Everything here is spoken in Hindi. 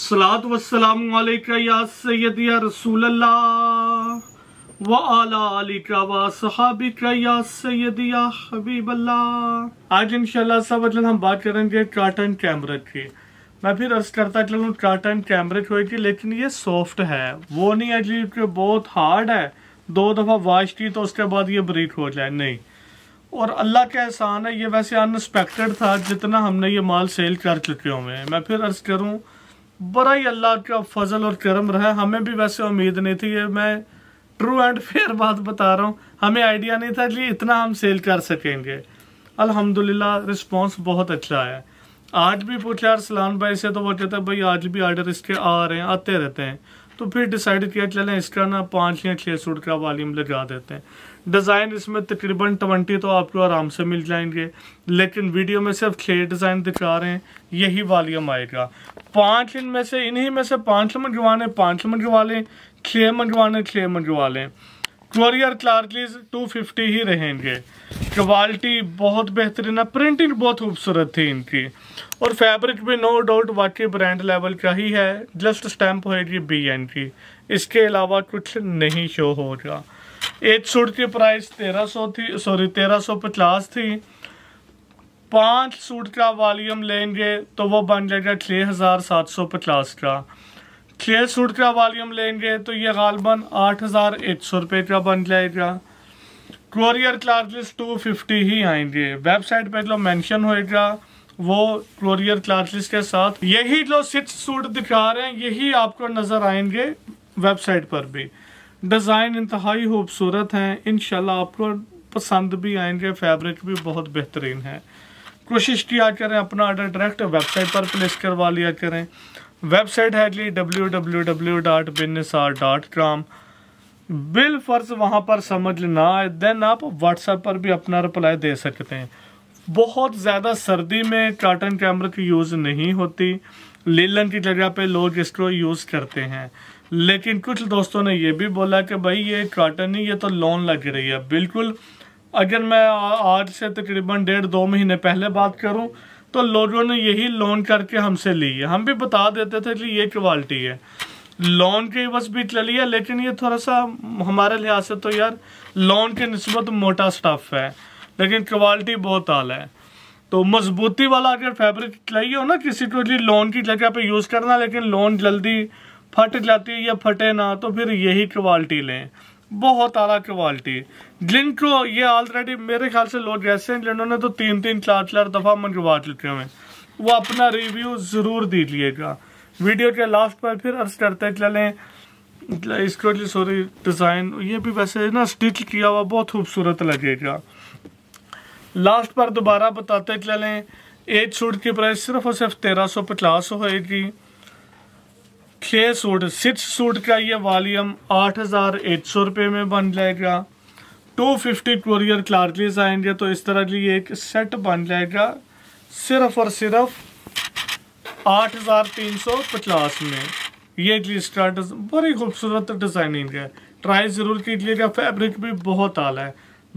सलात वसलाम या सैद या रसूल व आला व सहाबिका या सैद या हबीब आज इंशाल्लाह सब हम बात करेंगे काटन कैमरे की मैं फिर अर्ज करता चलूँ काटन कैमरे की होगी लेकिन ये सॉफ्ट है वो नहीं है जी कि बहुत हार्ड है दो दफ़ा वाश की तो उसके बाद ये ब्रीक हो जाए नहीं और अल्लाह का एहसान है ये वैसे अनएक्सपेक्टेड था जितना हमने ये माल सेल कर चुके हुए हैं मैं फिर अर्ज़ करूँ बड़ा ही अल्लाह का फजल और करम रहा हमें भी वैसे उम्मीद नहीं थी ये मैं ट्रू एंड फेयर बात बता रहा हूँ हमें आइडिया नहीं था कि इतना हम सेल कर सकेंगे अल्हम्दुलिल्लाह रिस्पांस बहुत अच्छा है आज भी पूछा यार सलान भाई से तो वो कहते हैं भाई आज भी आर्डर इसके आ रहे हैं आते रहते हैं तो फिर डिसाइड किया चले इसका ना पाँच या छः सूट का वॉल्यूम लगा देते हैं डिज़ाइन इसमें तकरीबन ट्वेंटी तो आपको आराम से मिल जाएंगे लेकिन वीडियो में सिर्फ छः डिज़ाइन दिखा रहे हैं यही वॉल्यूम आएगा पाँच इनमें से इन्हीं में से पाँच मंगवाने पाँच मंगवा लें छः मंगवाने छः मंगवा लें कोरियर टू 250 ही रहेंगे क्वालिटी बहुत बेहतरीन है प्रिंटिंग बहुत खूबसूरत थी इनकी और फैब्रिक भी नो डाउट वाकई ब्रांड लेवल का ही है जस्ट स्टैम्प होएगी बी एन की इसके अलावा कुछ नहीं शो होगा एक सूट की प्राइस तेरह सौ थी सॉरी तेरह सौ पचास थी पाँच सूट का वॉल्यूम लेंगे तो वो बन जाएगा छः हज़ार सात सौ पचास का छः सूट का वॉल्यूम लेंगे तो ये गालबन आठ हज़ार एक सौ रुपये का बन जाएगा कुरियर चार्जेस टू फिफ्टी ही आएंगे वेबसाइट पे जो तो मेंशन होएगा वो क्लोरियर क्लासेस के साथ यही जो सिक्स सूट दिखा रहे हैं यही आपको नज़र आएंगे वेबसाइट पर भी डिज़ाइन इंतहाई खूबसूरत हैं इनशाला आपको पसंद भी आएंगे फैब्रिक भी बहुत बेहतरीन है कोशिश किया करें अपना ऑर्डर डायरेक्ट वेबसाइट पर प्लेस करवा लिया करें वेबसाइट है जी W W W dot business dot com बिल फर्ज वहाँ पर समझ ना आए देन आप व्हाट्सएप पर भी अपना रिप्लाई दे सकते हैं बहुत ज़्यादा सर्दी में कार्टन कैमरा की यूज़ नहीं होती लीलन की जगह पे लोग इसको यूज़ करते हैं लेकिन कुछ दोस्तों ने ये भी बोला कि भाई ये कार्टन नहीं ये तो लोन लग रही है बिल्कुल अगर मैं आज से तकरीबन डेढ़ दो महीने पहले बात करूँ तो लोगों ने यही लोन करके हमसे ली है हम भी बता देते थे कि ये क्वालिटी है लोन के बस भी चली है लेकिन ये थोड़ा सा हमारे लिहाज से तो यार लोन के नस्बत मोटा स्टफ़ है लेकिन क्वालिटी बहुत आला है तो मजबूती वाला अगर फैब्रिक चाहिए हो ना किसी को लिए लोन की जगह पे यूज़ करना लेकिन लोन जल्दी फट जाती है या फटे ना तो फिर यही क्वालिटी लें बहुत आला क्वालिटी जिनको ये ऑलरेडी मेरे ख्याल से लोग ऐसे हैं जिन्होंने तो तीन तीन चार चार दफ़ा मंगवा चुके हुए वो अपना रिव्यू ज़रूर दीजिएगा वीडियो के लास्ट पर फिर अर्ज करते चलें इसको सॉरी डिज़ाइन ये भी वैसे ना स्टिच किया हुआ बहुत खूबसूरत लगेगा लास्ट बार दोबारा बताते चलें एक सूट की प्राइस सिर्फ और सिर्फ तेरह सौ पचास होएगी छः सूट सिक्स सूट का ये वॉलीम आठ हज़ार एक सौ रुपये में बन जाएगा टू फिफ्टी कोरियर चार्जेस आएंगे तो इस तरह की एक सेट बन जाएगा सिर्फ और सिर्फ आठ हज़ार तीन सौ पचास में ये जी स्टार्ट बड़ी खूबसूरत डिज़ाइनिंग है ट्राई ज़रूर कीजिएगा फैब्रिक भी बहुत आला है